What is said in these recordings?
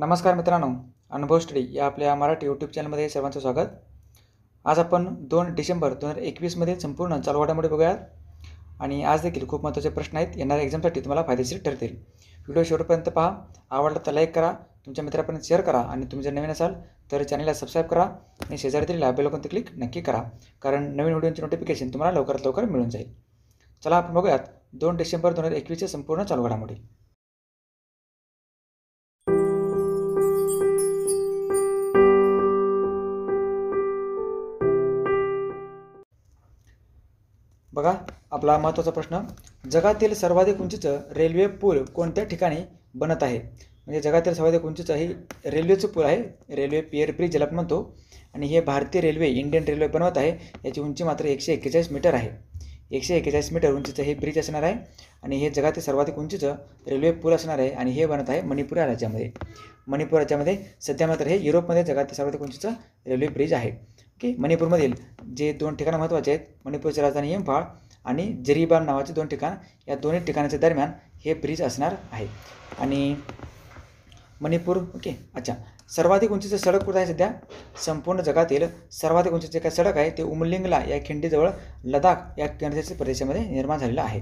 नमस्कार मित्रांनो अनुभव स्टडी या आपल्या मराठी यूट्यूब चॅनलमध्ये सर्वांचं स्वागत आज आपण दोन डिसेंबर दोन हजार एकवीसमध्ये संपूर्ण चालू घडामोडी बघूयात आणि आज देखील खूप महत्त्वाचे प्रश्न आहेत येणाऱ्या एक्झामसाठी तुम्हाला फायदेशीर ठरतील व्हिडिओ शेवटपर्यंत पहा आवडला तर लाईक करा तुमच्या मित्रापर्यंत शेअर करा आणि तुम्ही जर नवीन असाल तर चॅनलला सबस्क्राईब करा आणि शेजारीतील ते क्लिक नक्की करा कारण नवीन व्हिडिओचे नोटिफिकेशन तुम्हाला लवकरात लवकर मिळून जाईल चला आपण बघूयात दोन डिसेंबर दोन हजार एकवीसच्या संपूर्ण चालू घडामोडी बघा आपला महत्त्वाचा प्रश्न जगातील सर्वाधिक उंचीचं रेल्वे पूल कोणत्या ठिकाणी बनत आहे म्हणजे जगातील सर्वाधिक उंचीचं हे रेल्वेचं पूल आहे रेल्वे पियर ब्रिज ज्याला आपण म्हणतो आणि हे भारतीय रेल्वे इंडियन रेल्वे बनवत आहे याची उंची मात्र एकशे एक्केचाळीस मीटर आहे एकशे एक्केचाळीस मीटर उंचीचं हे ब्रिज असणार आहे आणि हे जगातील सर्वाधिक उंचीचं रेल्वे पूल असणार आहे आणि हे बनत आहे मणिपूर राज्यामध्ये मणिपूर राज्यामध्ये सध्या मात्र हे युरोपमध्ये जगातील सर्वाधिक उंचीचं रेल्वे ब्रिज आहे ओके मणिपूरमधील जे दोन ठिकाणं महत्त्वाचे आहेत मणिपूरची राजधानी इम्फाळ आणि जरीबान नावाचे दोन ठिकाण या दोन्ही ठिकाणाच्या दरम्यान हे ब्रिज असणार आहे आणि मणिपूर ओके अच्छा सर्वाधिक उंचीचं सडक कुठं आहे सध्या संपूर्ण जगातील सर्वाधिक उंचीचे काय सडक आहे ते उमलिंगला या खिंडीजवळ लडाख या केंद्रशासित प्रदेशामध्ये निर्माण झालेलं आहे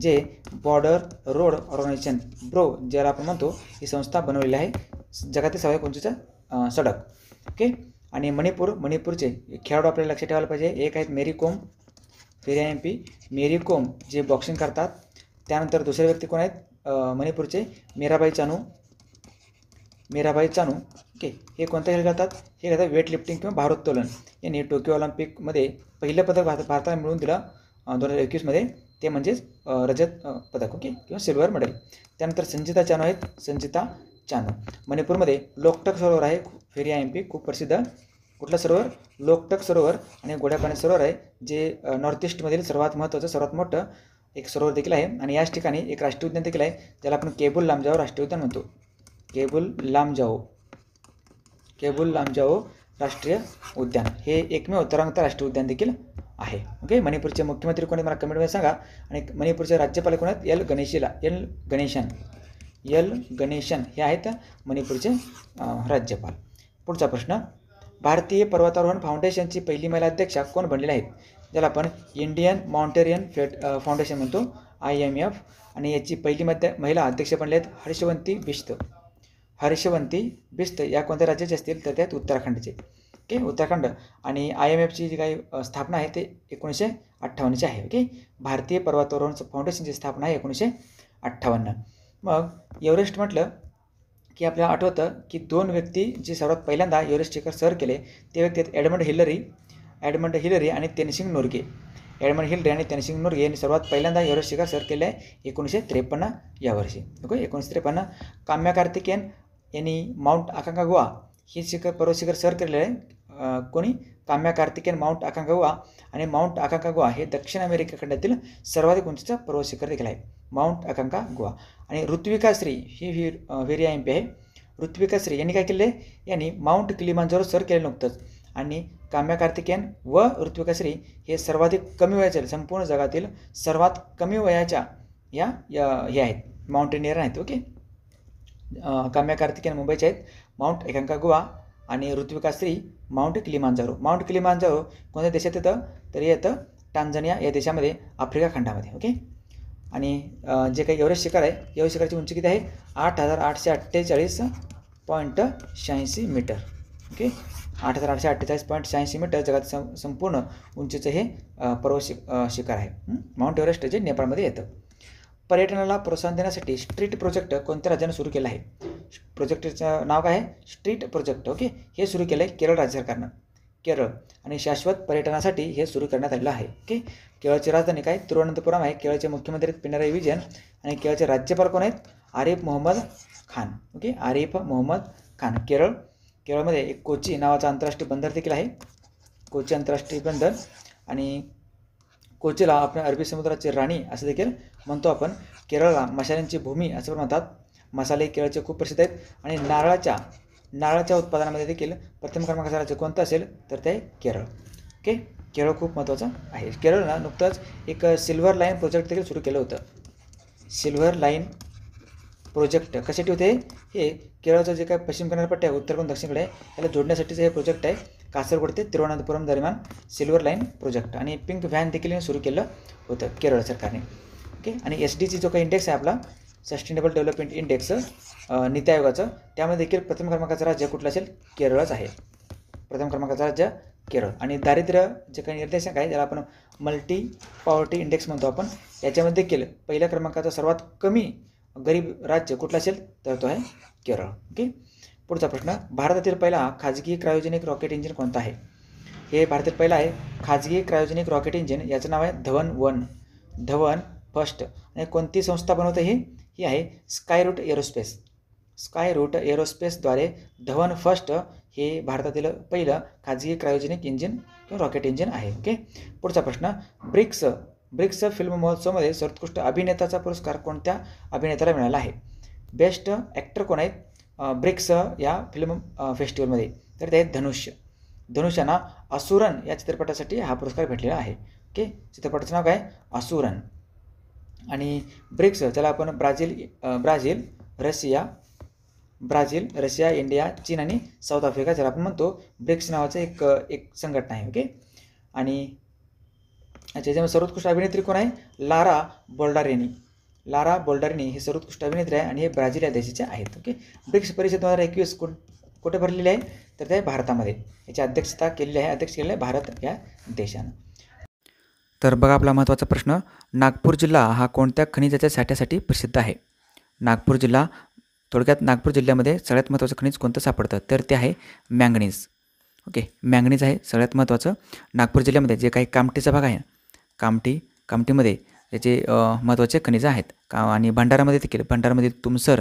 जे बॉर्डर रोड ऑर्गनायझेशन ब्रो ज्याला आपण म्हणतो ही संस्था बनवलेली आहे जगातील सर्वाधिक उंचीचं सडक ओके आणि मणिपूर मणिपूरचे खेळाडू आपल्याला लक्षात ठेवायला पाहिजे एक आहेत मेरी कोम फेरिया एम पी मेरी कोम जे बॉक्सिंग करतात त्यानंतर दुसरे व्यक्ती कोण आहेत मणिपूरचे मीराबाई चानू मीराबाई चानू ओके हे कोणता खेळ करतात हे करतात वेट लिफ्टिंग किंवा भारोत्तोलन यांनी टोकियो ऑलिम्पिकमध्ये पहिलं पदक भारत भारताला मिळवून दिलं दोन हजार एकवीसमध्ये ते म्हणजेच रजत पदक ओके किंवा सिल्वर मेडल त्यानंतर संजिता चानू आहेत संजिता चानू मणिपूरमध्ये लोकटक सरोवर आहे आय एम पी खूप प्रसिद्ध कुठलं सरोवर लोकटक सरोवर आणि गोड्यापाणी सरोवर आहे जे नॉर्थ ईस्टमधील सर्वात महत्त्वाचं सर्वात मोठं एक सरोवर देखील आहे आणि याच ठिकाणी एक राष्ट्रीय उद्यान देखील आहे ज्याला आपण केबुल लांबजाओ राष्ट्रीय उद्यान म्हणतो केबुल लांबजाओ केबुल लांबजाओ राष्ट्रीय उद्यान हे एकमेव उत्तरांगत राष्ट्रीय उद्यान देखील आहे ओके मणिपूरचे मुख्यमंत्री कोण आहेत मला कमेंटमध्ये सांगा आणि मणिपूरचे राज्यपाल कोण आहेत एल गणेशीला एल गणेशन एल गणेशन हे आहेत मणिपूरचे राज्यपाल पुढचा प्रश्न भारतीय पर्वतारोहण फाउंडेशनची पहिली महिला अध्यक्षा कोण बनलेल्या आहेत ज्याला आपण इंडियन माउंटेरियन फेट फाउंडेशन म्हणतो आय एम एफ आणि याची पहिली मध्य महिला अध्यक्ष बनले आहेत हर्षवंती बिस्त हर्षवंती बिस्त या कोणत्या राज्याचे असतील तर त्यात उत्तराखंडचे ओके उत्तराखंड आणि आय एम एफची जी काही स्थापना आहे ते एकोणीसशे अठ्ठावन्नची आहे ओके भारतीय पर्वतारोहण फाउंडेशनची स्थापना आहे एकोणीसशे अठ्ठावन्न मग एव्हरेस्ट म्हटलं की आपल्याला आठवतं की दोन व्यक्ती जे सर्वात पहिल्यांदा एव्हरेस्ट सर केले ते व्यक्ती आहेत ॲडमंड हिलरी ॲडमंड हिलरी आणि तेनसिंग नोर्गे ॲडमंड हिलरी आणि तेनसिंग नोर्गे यांनी सर्वात पहिल्यांदा एव्हरेस्ट सर केले आहे एकोणीसशे त्रेपन्न या वर्षी ओके एकोणीसशे त्रेपन्न काम्या कार्तिकेन यांनी माउंट आकांका गोवा हे शिखर पर्वत शिखर सर केलेलं आहे कोणी Kamya Karthikeyan Mount Aconcagua आणि माउंट आकांका गोवा हे दक्षिण अमेरिका खंडातील सर्वाधिक उंचीचं पर्वत शिखर देखील आहे माउंट अकांका गोवा आणि ऋत्विका श्री ही व्हीर व्हेरी एम पी आहे ऋत्विका श्री यांनी काय केले यांनी माउंट किलिमांजारो सर केले नुकतंच आणि काम्या कार्तिकेयन व ऋत्विका श्री हे सर्वाधिक कमी वयाचे संपूर्ण जगातील सर्वात कमी वयाच्या या हे आहेत माउंटेनियर आहेत ओके काम्या कार्तिकेयन मुंबईचे आहेत माउंट एकांका गोवा आणि Ritvika Shri Mount Kilimanjaro Mount Kilimanjaro कोणत्या देशात येतं तर येतं टांझनिया या देशामध्ये आफ्रिका खंडामध्ये ओके आणि जे काही एव्हरेस्ट शिखर आहे एव्हरेस्ट शिखराची उंची किती आहे आठ हजार आठशे अठ्ठेचाळीस पॉईंट शहाऐंशी मीटर ओके आठ हजार आठशे अठ्ठेचाळीस पॉईंट शहाऐंशी मीटर जगात संपूर्ण उंचीचं हे पर्व शि शिखर आहे माउंट एव्हरेस्ट जे नेपाळमध्ये येतं पर्यटनाला प्रोत्साहन देण्यासाठी स्ट्रीट प्रोजेक्ट कोणत्या राज्यानं सुरू केला आहे प्रोजेक्टचं नाव काय आहे स्ट्रीट प्रोजेक्ट ओके हे सुरू केलं आहे केरळ राज्य सरकारनं केरळ आणि शाश्वत पर्यटनासाठी हे सुरू करण्यात आलेलं आहे की केरळची राजधानी काय तिरुवनंतपुरम आहे केरळचे मुख्यमंत्री आहेत पिनराई विजयन आणि केरळचे राज्यपाल कोण आहेत आरिफ मोहम्मद खान ओके आरिफ मोहम्मद खान केरळ केरळमध्ये एक कोची नावाचा आंतरराष्ट्रीय बंदर देखील आहे कोची आंतरराष्ट्रीय बंदर आणि कोचीला आपण अरबी समुद्राची राणी असं देखील म्हणतो आपण केरळला मशाल्यांची भूमी असं पण म्हणतात मसाले केरळचे खूप प्रसिद्ध आहेत आणि नारळाच्या नारळाच्या उत्पादनामध्ये देखील प्रथम क्रमांकाचं राज्य कोणतं असेल तर ते केरळ ओके केरळ खूप महत्त्वाचं आहे केरळनं नुकतंच एक सिल्वर लाईन प्रोजेक्ट देखील सुरू केलं होतं सिल्वर लाईन प्रोजेक्ट कशासाठी होते हे केरळचं जे काही पश्चिम किनारपट्टी आहे उत्तरकडून दक्षिणकडे याला जोडण्यासाठीचं हे प्रोजेक्ट आहे कासरगोड ते तिरुवनंतपुरम दरम्यान सिल्वर लाईन प्रोजेक्ट आणि पिंक व्हॅन देखील सुरू केलं होतं केरळ सरकारने ओके आणि एस डीची जो काही इंडेक्स आहे आपला सस्टेनेबल डेव्हलपमेंट इंडेक्स नीती आयोगाचं त्यामध्ये देखील प्रथम क्रमांकाचं राज्य कुठलं असेल केरळच आहे प्रथम क्रमांकाचं राज्य केरळ आणि दारिद्र्य जे काही निर्देशक आहे ज्याला आपण मल्टी पॉवर्टी इंडेक्स म्हणतो आपण याच्यामध्ये देखील पहिल्या क्रमांकाचा सर्वात कमी गरीब राज्य कुठलं असेल तर तो आहे केरळ ओके पुढचा प्रश्न भारतातील पहिला खाजगी क्रायोजेनिक रॉकेट इंजिन कोणता आहे हे भारतातील पहिला आहे खाजगी क्रायोजेनिक रॉकेट इंजिन याचं नाव आहे धवन वन धवन फर्स्ट आणि कोणती संस्था बनवते ही ही आहे स्कायरूट एरोस्पेस स्काय रूट एरोस्पेसद्वारे धवन फर्स्ट हे भारतातील पहिलं खाजगी क्रायोजेनिक इंजिन किंवा रॉकेट इंजिन आहे ओके पुढचा प्रश्न ब्रिक्स ब्रिक्स फिल्म महोत्सवमध्ये सर्वोत्कृष्ट अभिनेताचा पुरस्कार कोणत्या अभिनेत्याला मिळाला आहे बेस्ट ॲक्टर कोण आहेत ब्रिक्स या फिल्म फेस्टिवलमध्ये तर ते आहेत धनुष्य धनुष्यांना असुरन या चित्रपटासाठी हा पुरस्कार भेटलेला आहे ओके चित्रपटाचं नाव काय असुरन आणि ब्रिक्स त्याला आपण Brazil Brazil Russia Brazil Russia India चीन आणि साऊथ आफ्रिका ज्याला आपण म्हणतो ब्रिक्स नावाचं एक एक संघटना आहे ओके आणि याच्यामध्ये सर्वोत्कृष्ट अभिनेत्री कोण आहे लारा बोल्डारेनी लारा बोल्डारेनी हे सर्वोत्कृष्ट अभिनेत्री आहे आणि हे ब्राझील या देशाचे आहेत ओके ब्रिक्स परिषद दोन हजार एकवीस कोण कुठे भरलेली आहे तर ते भारतामध्ये याची अध्यक्षता केलेली आहे अध्यक्ष केलेलं आहे भारत या देशानं तर बघा आपला महत्त्वाचा प्रश्न नागपूर जिल्हा हा कोणत्या खनिजाच्या साठ्यासाठी प्रसिद्ध आहे नागपूर जिल्हा थोडक्यात नागपूर जिल्ह्यामध्ये सगळ्यात महत्त्वाचं खनिज कोणतं सापडतं तर ते आहे मँगनीज ओके मँगनीज आहे सगळ्यात महत्त्वाचं नागपूर जिल्ह्यामध्ये जे काही कामठीचा भाग आहे कामठी कामटीमध्ये त्याचे महत्त्वाचे खनिजं आहेत का आणि भंडारामध्ये देखील भंडारामध्ये तुमसर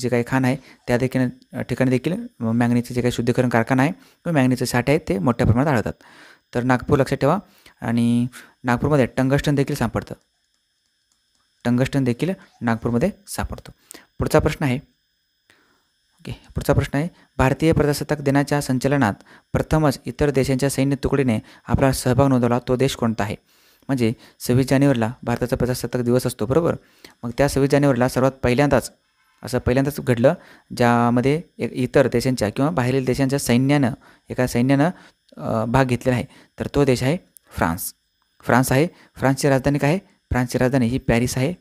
जे काही खाण आहे त्या देखील ठिकाणी देखील मँगनीचे जे काही शुद्धीकरण कारखाना आहे किंवा मँगनीचे साठे आहेत ते मोठ्या प्रमाणात आढळतात तर नागपूर लक्षात ठेवा आणि नागपूरमध्ये टंगस्टन देखील सापडतं टंगस्टन देखील नागपूरमध्ये सापडतो पुढचा प्रश्न आहे ओके पुढचा प्रश्न आहे भारतीय प्रजासत्ताक दिनाच्या संचलनात प्रथमच इतर देशांच्या सैन्य तुकडीने आपला सहभाग नोंदवला तो देश कोणता आहे म्हणजे सव्वीस जानेवारीला भारताचा प्रजासत्ताक दिवस असतो बरोबर मग त्या सव्वीस जानेवारीला सर्वात पहिल्यांदाच असं पहिल्यांदाच घडलं ज्यामध्ये एक इतर देशांच्या किंवा बाहेरील देशांच्या सैन्यानं एका सैन्यानं भाग घेतलेला आहे तर तो देश आहे फ्रान्स फ्रान्स आहे फ्रान्सची राजधानी काय आहे फ्रान्सची राजधानी ही पॅरिस आहे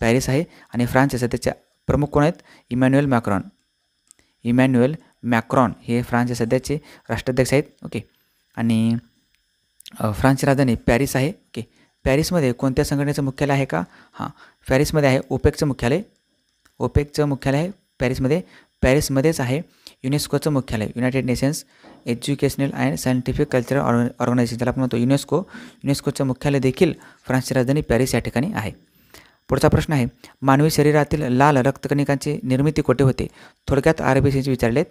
पॅरिस आहे आणि फ्रान्सचे सध्याच्या प्रमुख कोण आहेत इमॅन्युएल मॅक्रॉन इमॅन्युएल मॅक्रॉन हे फ्रान्सचे सध्याचे राष्ट्राध्यक्ष आहेत ओके आणि फ्रान्सची राजधानी पॅरिस आहे ओके पॅरिसमध्ये कोणत्या संघटनेचं मुख्यालय आहे का हां पॅरिसमध्ये आहे ओपेकचं मुख्यालय ओपेकचं मुख्यालय आहे पॅरिसमध्ये पॅरिसमध्येच आहे युनेस्कोचं मुख्यालय United Nations Educational and Scientific Cultural org Organisation त्याला आपण म्हणतो युनेस्को युनेस्कोचं मुख्यालय देखील फ्रान्सची राजधानी पॅरिस या ठिकाणी आहे पुढचा प्रश्न आहे मानवी शरीरातील लाल रक्तकणिकांची निर्मिती कुठे होते थोडक्यात आर बी सीचे विचारलेत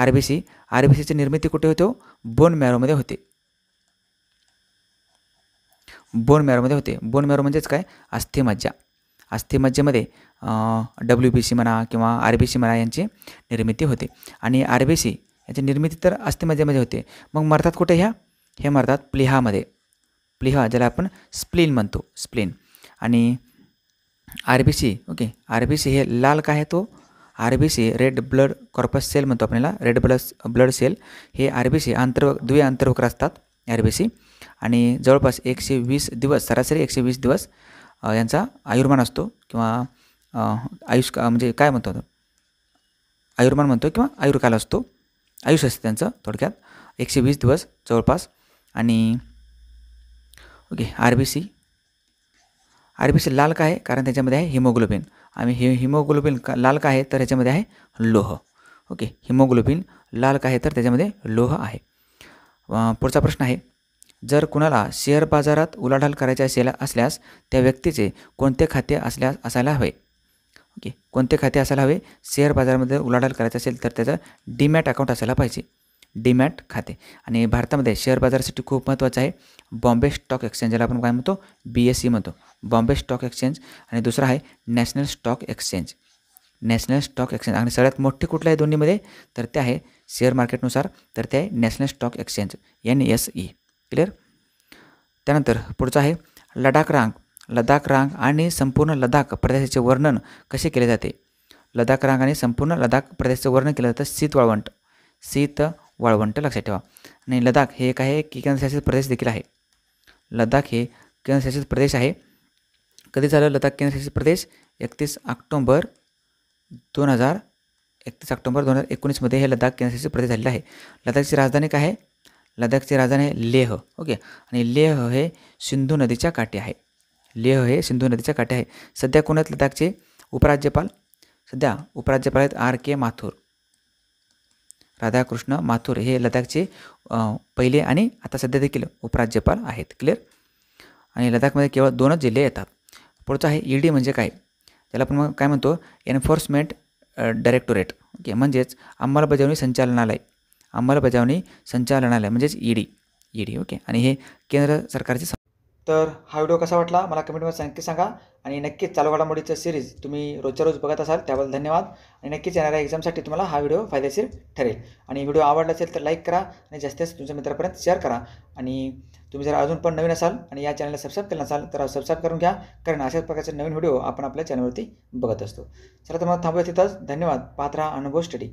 R B C R B सीची निर्मिती कुठे हो? होते बोन मॅरोमध्ये होते बोन मॅरोमध्ये होते बोन मॅरो म्हणजेच काय अस्थिमज्जा अस्थिमज्जेमध्ये डब्ल्यू बी सी म्हणा किंवा आर बी सी म्हणा यांची निर्मिती होते आणि आर बी सी यांची निर्मिती तर अस्थिमज्जेमध्ये होते मग मरतात कुठे ह्या हे मरतात प्लिहामध्ये प्लिहा ज्याला आपण स्प्लीन म्हणतो स्प्लीन आणि R B C okay R B C हे लाल काय आहे तो R B C red blood corpus cell म्हणतो आपल्याला रेड ब्लड ब्लड सेल हे आर बी सी आंतर द्वि असतात आर बी सी आणि जवळपास एकशे वीस दिवस सरासरी एकशे वीस दिवस यांचा आयुर्मान असतो किंवा आयुष म्हणजे काय म्हणतो आयुर्मान म्हणतो किंवा आयुर्काल असतो आयुष्य असतं त्यांचं थोडक्यात एकशे वीस दिवस जवळपास आणि okay R B C RBC लाल का आहे कारण त्याच्यामध्ये आहे हिमोग्लोबिन आणि हि हिमोग्लोबिन लाल का आहे तर ह्याच्यामध्ये आहे लोह ओके हिमोग्लोबिन लाल का आहे तर त्याच्यामध्ये लोह आहे पुढचा प्रश्न आहे जर कुणाला शेअर बाजारात उलाढाल करायची असेल असल्यास त्या व्यक्तीचे कोणते खाते असल्यास असायला हवे ओके कोणते खाते असायला हवे शेअर बाजारामध्ये उलाढाल करायचं असेल तर त्याचं डीमॅट अकाउंट असायला पाहिजे डीमॅट खाते आणि भारतामध्ये शेअर बाजारासाठी खूप महत्त्वाचं आहे बॉम्बे स्टॉक एक्सचेंज आपण काय म्हणतो बी एस सी म्हणतो बॉम्बे स्टॉक एक्सचेंज आणि दुसरा आहे National Stock Exchange National Stock Exchange आणि सगळ्यात मोठे कुठलं आहे दोन्हीमध्ये तर ते आहे शेअर मार्केटनुसार तर ते आहे National Stock Exchange N S E clear त्यानंतर पुढचं आहे लडाख रांग लडाख रांग आणि संपूर्ण लडाख प्रदेशाचे वर्णन कसे केले जाते लडाख रांग आणि संपूर्ण लडाख प्रदेशाचं वर्णन केलं जातं शीत वाळवंट शीत वाळवंट लक्षात ठेवा आणि लदाख हे एक आहे की केंद्रशासित प्रदेश देखील आहे लदाख हे केंद्रशासित प्रदेश आहे कधी झालं लदाख केंद्रशासित प्रदेश एकतीस ऑक्टोंबर दोन हजार एकतीस ऑक्टोंबर दोन हजार एकोणीसमध्ये हे लदाख केंद्रशासित प्रदेश झालेलं आहे लदाखची राजधानी काय आहे लदाखची राजधानी आहे लेह ओके आणि लेह हे सिंधू नदीच्या काठी आहे लेह हे सिंधू नदीच्या काठी आहे सध्या कोण आहेत लडाखचे उपराज्यपाल सध्या उपराज्यपाल आहेत आर के माथुर राधाकृष्ण माथुर हे लडाखचे पहिले आणि आता सध्या देखील उपराज्यपाल आहेत क्लिअर आणि लडाखमध्ये केवळ दोनच जिल्हे येतात पुढचं आहे ई e डी म्हणजे काय त्याला आपण मग काय म्हणतो एन्फोर्समेंट डायरेक्टोरेट ओके म्हणजेच अंमलबजावणी संचालनालय अंमलबजावणी संचालनालय म्हणजेच E D E D okay आणि हे केंद्र सरकारचे तर हा व्हिडिओ कसा वाटला मला कमेंटमध्ये नक्की सांगा आणि नक्कीच चालू घडामोडीचं सिरीज तुम्ही रोजच्या रोज बघत असाल त्याबद्दल धन्यवाद आणि नक्कीच येणाऱ्या एक्झामसाठी तुम्हाला हा व्हिडिओ फायदेशीर ठरेल आणि व्हिडिओ आवडला असेल तर लाईक करा आणि जास्तीत जास्त तुमच्या मित्रापर्यंत शेअर करा आणि तुम्ही जर अजून पण नवीन असाल आणि या चॅनलला सबस्क्राईब केलं नसाल तर सबस्क्राईब करून घ्या कारण अशाच प्रकारचे नवीन व्हिडिओ आपण आपल्या चॅनलवरती बघत असतो चला तर मला थांबूया तिथंच धन्यवाद पात्रा अनुभव स्टडी